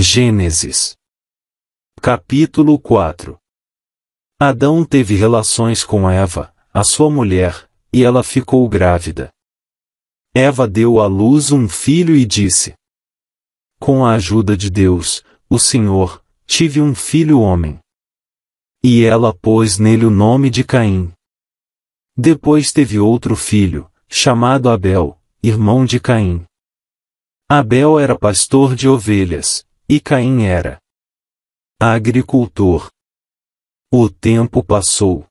Gênesis. Capítulo 4 Adão teve relações com Eva, a sua mulher, e ela ficou grávida. Eva deu à luz um filho e disse: Com a ajuda de Deus, o Senhor, tive um filho homem. E ela pôs nele o nome de Caim. Depois teve outro filho, chamado Abel, irmão de Caim. Abel era pastor de ovelhas, e Caim era agricultor. O tempo passou.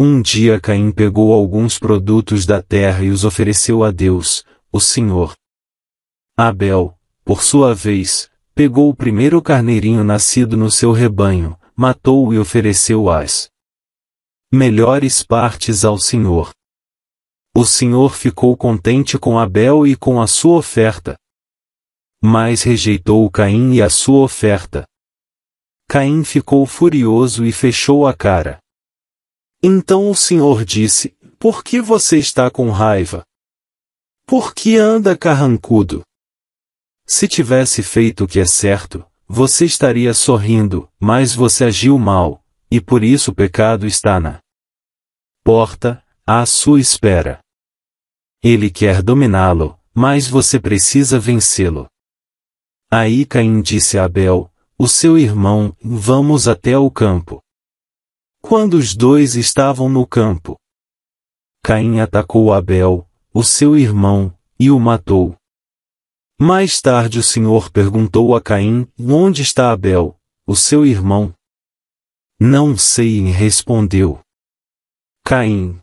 Um dia Caim pegou alguns produtos da terra e os ofereceu a Deus, o Senhor. Abel, por sua vez, pegou o primeiro carneirinho nascido no seu rebanho, matou-o e ofereceu as melhores partes ao Senhor. O Senhor ficou contente com Abel e com a sua oferta, mas rejeitou Caim e a sua oferta. Caim ficou furioso e fechou a cara. Então o Senhor disse: Por que você está com raiva? Por que anda carrancudo? Se tivesse feito o que é certo, você estaria sorrindo, mas você agiu mal, e por isso o pecado está na porta, à sua espera. Ele quer dominá-lo, mas você precisa vencê-lo. Aí Caim disse a Abel, o seu irmão, vamos até o campo. Quando os dois estavam no campo, Caim atacou Abel, o seu irmão, e o matou. Mais tarde o Senhor perguntou a Caim: Onde está Abel, o seu irmão? Não sei, respondeu. Caim.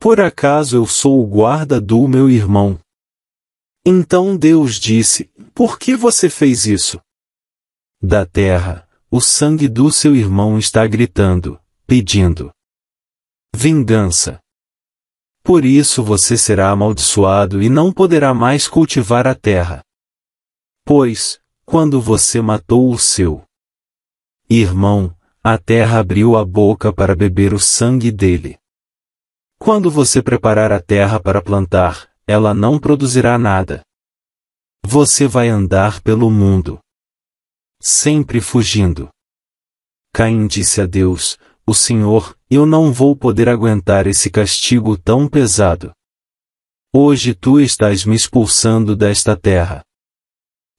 Por acaso eu sou o guarda do meu irmão? Então Deus disse: Por que você fez isso? Da terra, o sangue do seu irmão está gritando, pedindo vingança. Por isso você será amaldiçoado e não poderá mais cultivar a terra. Pois, quando você matou o seu irmão, a terra abriu a boca para beber o sangue dele. Quando você preparar a terra para plantar, ela não produzirá nada. Você vai andar pelo mundo. Sempre fugindo. Caim disse a Deus: O Senhor, eu não vou poder aguentar esse castigo tão pesado. Hoje tu estás me expulsando desta terra.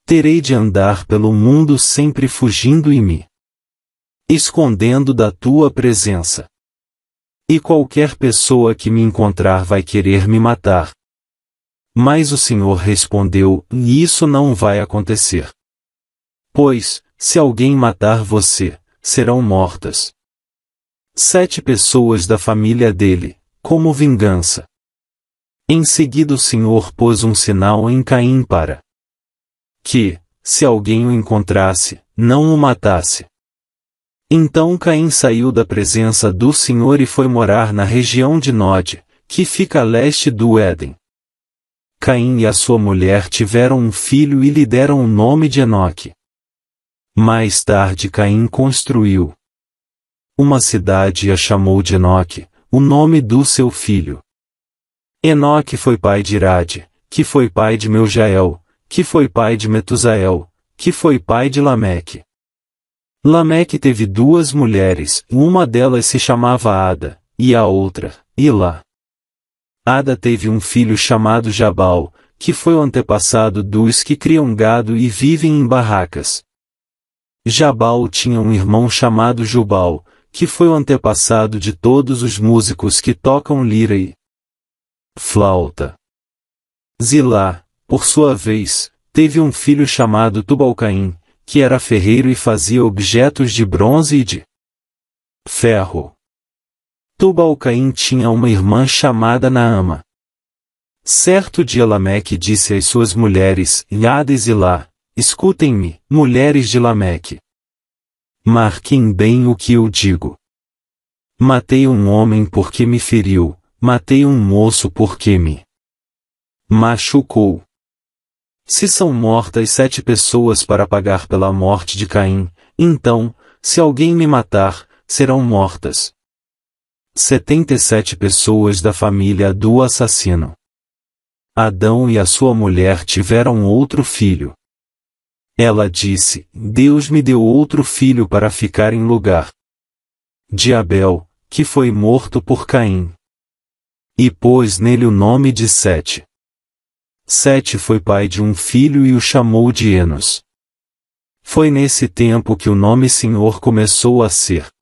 Terei de andar pelo mundo sempre fugindo e me escondendo da tua presença. E qualquer pessoa que me encontrar vai querer me matar, mas o Senhor respondeu: Isso não vai acontecer. Pois, se alguém matar você, serão mortas. Sete pessoas da família dele, como vingança. Em seguida o Senhor pôs um sinal em Caim para que, se alguém o encontrasse, não o matasse. Então Caim saiu da presença do Senhor e foi morar na região de Nod, que fica a leste do Éden. Caim e a sua mulher tiveram um filho e lhe deram o nome de Enoque. Mais tarde Caim construiu uma cidade e a chamou de Enoque, o nome do seu filho. Enoque foi pai de Irade, que foi pai de Meljael, que foi pai de Metusael, que foi pai de Lameque. Lameque teve duas mulheres, uma delas se chamava Ada, e a outra, Ilá. Ada teve um filho chamado Jabal, que foi o antepassado dos que criam gado e vivem em barracas. Jabal tinha um irmão chamado Jubal, que foi o antepassado de todos os músicos que tocam lira e flauta. Zilá, por sua vez, teve um filho chamado Tubalcaim, que era ferreiro e fazia objetos de bronze e de ferro. Tubal-Caim tinha uma irmã chamada Naama. Certo dia Lameque disse às suas mulheres, Yades e Lá, escutem-me, mulheres de Lameque. Marquem bem o que eu digo. Matei um homem porque me feriu, matei um moço porque me machucou. Se são mortas sete pessoas para pagar pela morte de Caim, então, se alguém me matar, serão mortas 77 pessoas da família do assassino. Adão e a sua mulher tiveram outro filho. Ela disse: Deus me deu outro filho para ficar em lugar de Abel, que foi morto por Caim. E pôs nele o nome de Sete. Sete foi pai de um filho e o chamou de Enos. Foi nesse tempo que o nome Senhor começou a ser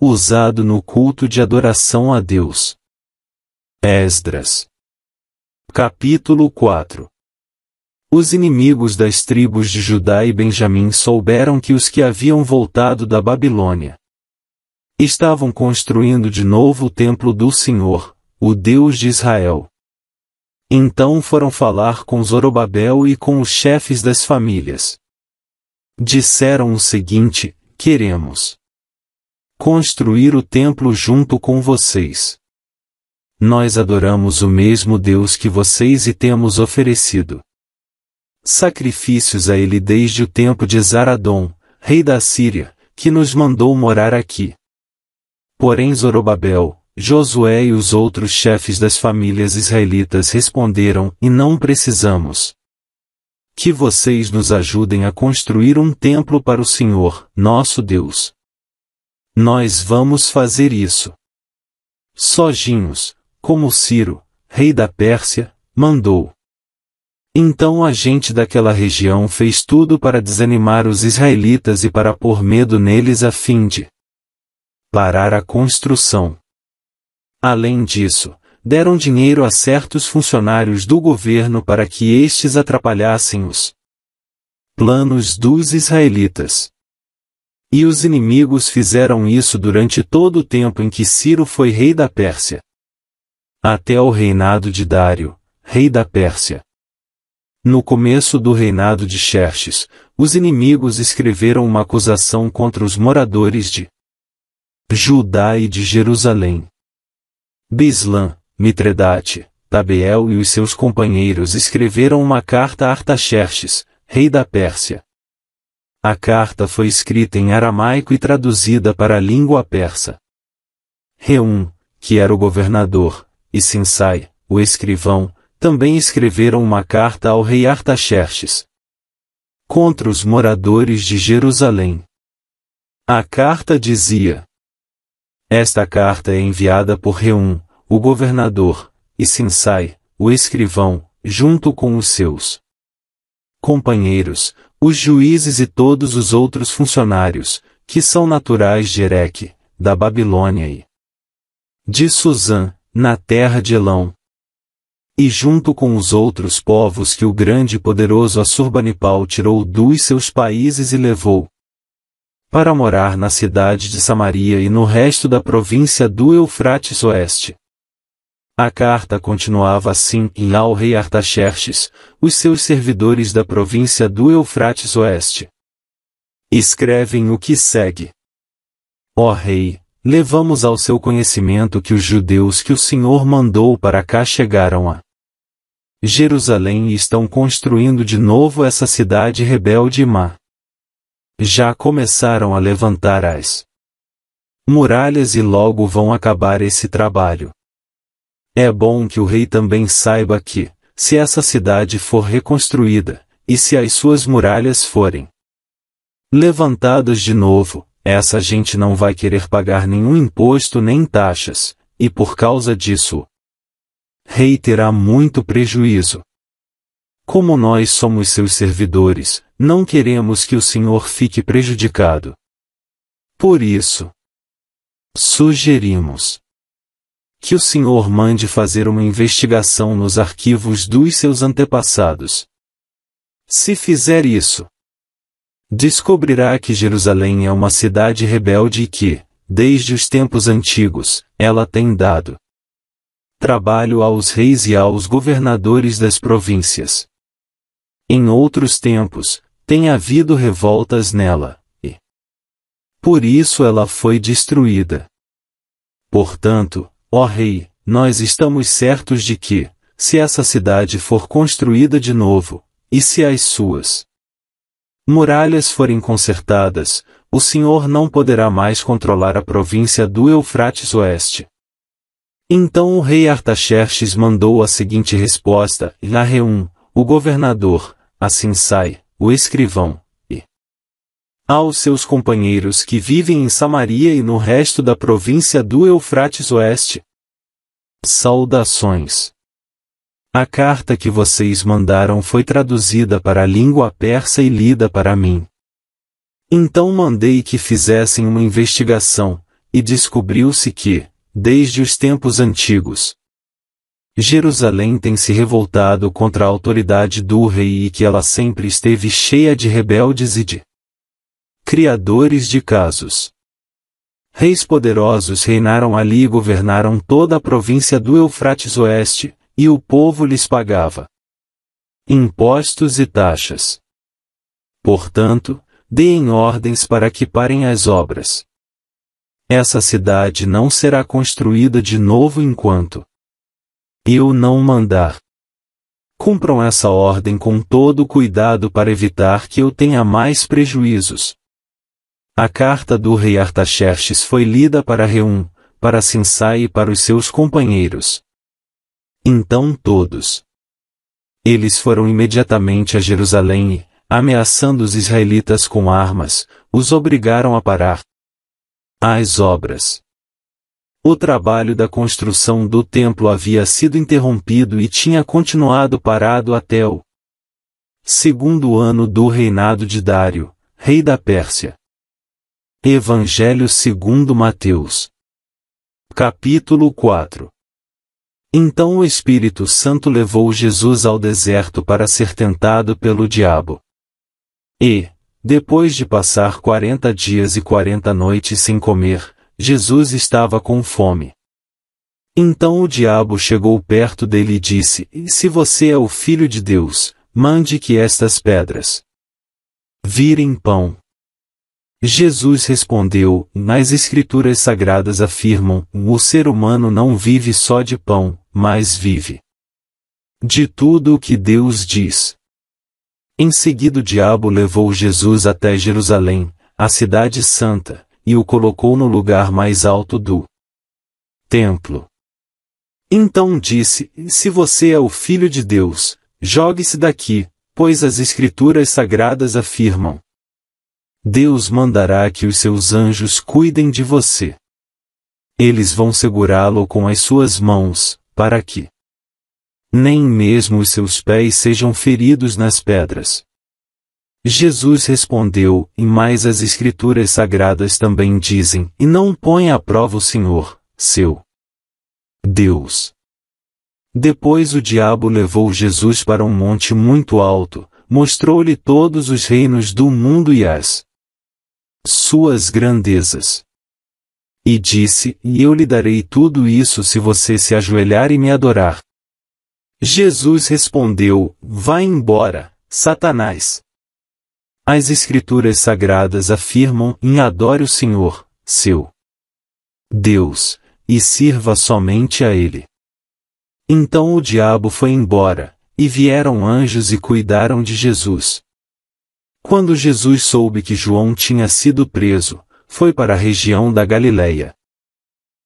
usado no culto de adoração a Deus. Esdras. Capítulo 4 Os inimigos das tribos de Judá e Benjamim souberam que os que haviam voltado da Babilônia estavam construindo de novo o templo do Senhor, o Deus de Israel. Então foram falar com Zorobabel e com os chefes das famílias. Disseram o seguinte: Queremos construir o templo junto com vocês. Nós adoramos o mesmo Deus que vocês e temos oferecido sacrifícios a ele desde o tempo de Zaradom, rei da Síria, que nos mandou morar aqui. Porém Zorobabel, Josué e os outros chefes das famílias israelitas responderam: E não precisamos. Que vocês nos ajudem a construir um templo para o Senhor, nosso Deus. Nós vamos fazer isso. Sozinhos, como Ciro, rei da Pérsia, mandou. Então a gente daquela região fez tudo para desanimar os israelitas e para pôr medo neles a fim de parar a construção. Além disso, deram dinheiro a certos funcionários do governo para que estes atrapalhassem os planos dos israelitas. E os inimigos fizeram isso durante todo o tempo em que Ciro foi rei da Pérsia. Até o reinado de Dário, rei da Pérsia. No começo do reinado de Xerxes, os inimigos escreveram uma acusação contra os moradores de Judá e de Jerusalém. Bislam, Mitredate, Tabeel e os seus companheiros escreveram uma carta a Artaxerxes, rei da Pérsia, a carta foi escrita em aramaico e traduzida para a língua persa. Reum, que era o governador, e Sinsai, o escrivão, também escreveram uma carta ao rei Artaxerxes. Contra os moradores de Jerusalém. A carta dizia: Esta carta é enviada por Reum, o governador, e Sinsai, o escrivão, junto com os seus companheiros, os juízes e todos os outros funcionários, que são naturais de Ereque, da Babilônia e de Suzã, na terra de Elão. E junto com os outros povos que o grande e poderoso Assurbanipal tirou dos seus países e levou para morar na cidade de Samaria e no resto da província do Eufrates Oeste. A carta continuava assim em ao rei Artaxerxes, os seus servidores da província do Eufrates Oeste. Escrevem o que segue. Ó rei, levamos ao seu conhecimento que os judeus que o Senhor mandou para cá chegaram a Jerusalém e estão construindo de novo essa cidade rebelde e má. Já começaram a levantar as muralhas e logo vão acabar esse trabalho. É bom que o rei também saiba que, se essa cidade for reconstruída, e se as suas muralhas forem levantadas de novo, essa gente não vai querer pagar nenhum imposto nem taxas, e por causa disso, rei terá muito prejuízo. Como nós somos seus servidores, não queremos que o senhor fique prejudicado. Por isso, sugerimos que o senhor mande fazer uma investigação nos arquivos dos seus antepassados. Se fizer isso, descobrirá que Jerusalém é uma cidade rebelde e que, desde os tempos antigos, ela tem dado trabalho aos reis e aos governadores das províncias. Em outros tempos, tem havido revoltas nela, e por isso ela foi destruída. Portanto, Ó oh, Rei, nós estamos certos de que, se essa cidade for construída de novo, e se as suas muralhas forem consertadas, o Senhor não poderá mais controlar a província do Eufrates Oeste. Então o rei Artaxerxes mandou a seguinte resposta, na reum, o governador, assim sai, o escrivão, aos seus companheiros que vivem em Samaria e no resto da província do Eufrates Oeste. Saudações. A carta que vocês mandaram foi traduzida para a língua persa e lida para mim. Então mandei que fizessem uma investigação, e descobriu-se que, desde os tempos antigos, Jerusalém tem se revoltado contra a autoridade do rei e que ela sempre esteve cheia de rebeldes e de criadores de casos. Reis poderosos reinaram ali e governaram toda a província do Eufrates Oeste, e o povo lhes pagava impostos e taxas. Portanto, deem ordens para que parem as obras. Essa cidade não será construída de novo enquanto eu não mandar. Cumpram essa ordem com todo cuidado para evitar que eu tenha mais prejuízos, a carta do rei Artaxerxes foi lida para Reum, para Sinsai e para os seus companheiros. Então todos. Eles foram imediatamente a Jerusalém e, ameaçando os israelitas com armas, os obrigaram a parar. As obras. O trabalho da construção do templo havia sido interrompido e tinha continuado parado até o segundo ano do reinado de Dário, rei da Pérsia. Evangelho segundo Mateus. Capítulo 4. Então o Espírito Santo levou Jesus ao deserto para ser tentado pelo diabo. E, depois de passar quarenta dias e quarenta noites sem comer, Jesus estava com fome. Então o diabo chegou perto dele e disse: Se você é o filho de Deus, mande que estas pedras virem pão. Jesus respondeu: Nas Escrituras Sagradas afirmam: o ser humano não vive só de pão, mas vive de tudo o que Deus diz. Em seguida, o diabo levou Jesus até Jerusalém, a Cidade Santa, e o colocou no lugar mais alto do templo. Então disse: Se você é o Filho de Deus, jogue-se daqui, pois as Escrituras Sagradas afirmam: Deus mandará que os seus anjos cuidem de você. Eles vão segurá-lo com as suas mãos, para que nem mesmo os seus pés sejam feridos nas pedras. Jesus respondeu, e mais as Escrituras Sagradas também dizem, e não põe à prova o Senhor, seu Deus. Depois o diabo levou Jesus para um monte muito alto, mostrou-lhe todos os reinos do mundo e as suas grandezas. E disse: E eu lhe darei tudo isso se você se ajoelhar e me adorar. Jesus respondeu: Vá embora, Satanás. As Escrituras Sagradas afirmam: em adore o Senhor, seu Deus, e sirva somente a Ele. Então o diabo foi embora, e vieram anjos e cuidaram de Jesus. Quando Jesus soube que João tinha sido preso, foi para a região da Galileia.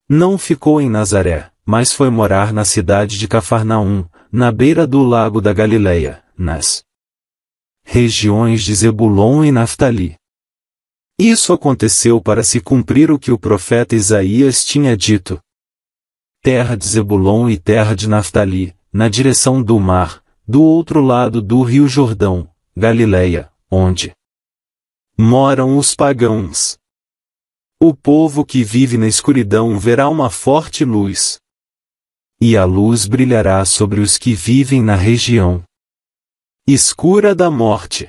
Não ficou em Nazaré, mas foi morar na cidade de Cafarnaum, na beira do lago da Galileia, nas regiões de Zebulon e Naftali. Isso aconteceu para se cumprir o que o profeta Isaías tinha dito. Terra de Zebulon e terra de Naftali, na direção do mar, do outro lado do rio Jordão, Galileia, onde moram os pagãos. O povo que vive na escuridão verá uma forte luz. E a luz brilhará sobre os que vivem na região escura da morte.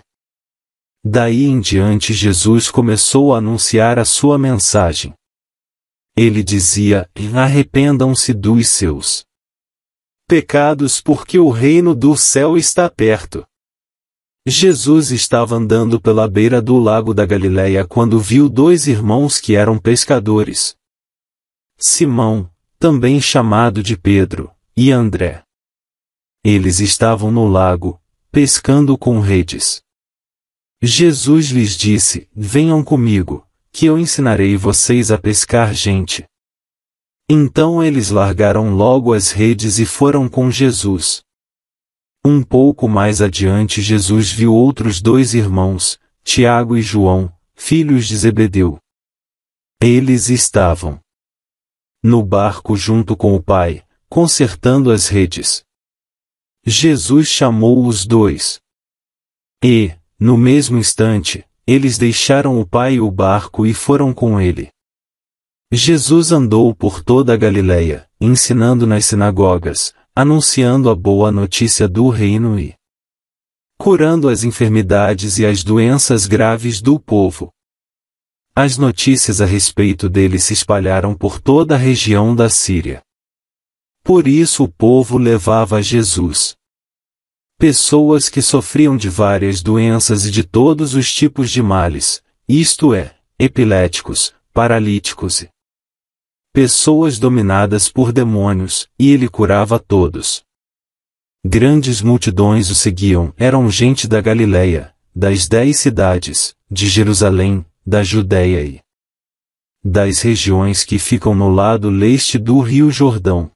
Daí em diante Jesus começou a anunciar a sua mensagem. Ele dizia: Arrependam-se dos seus pecados, porque o reino do céu está perto. Jesus estava andando pela beira do lago da Galiléia quando viu dois irmãos que eram pescadores. Simão, também chamado de Pedro, e André. Eles estavam no lago, pescando com redes. Jesus lhes disse: Venham comigo, que eu ensinarei vocês a pescar gente. Então eles largaram logo as redes e foram com Jesus. Um pouco mais adiante Jesus viu outros dois irmãos, Tiago e João, filhos de Zebedeu. Eles estavam no barco junto com o pai, consertando as redes. Jesus chamou os dois. E, no mesmo instante, eles deixaram o pai e o barco e foram com ele. Jesus andou por toda a Galileia, ensinando nas sinagogas, anunciando a boa notícia do reino e curando as enfermidades e as doenças graves do povo. As notícias a respeito dele se espalharam por toda a região da Síria. Por isso o povo levava a Jesus. Pessoas que sofriam de várias doenças e de todos os tipos de males, isto é, epiléticos, paralíticos e pessoas dominadas por demônios, e ele curava todos. Grandes multidões o seguiam, eram gente da Galileia, das dez cidades, de Jerusalém, da Judéia e das regiões que ficam no lado leste do Rio Jordão.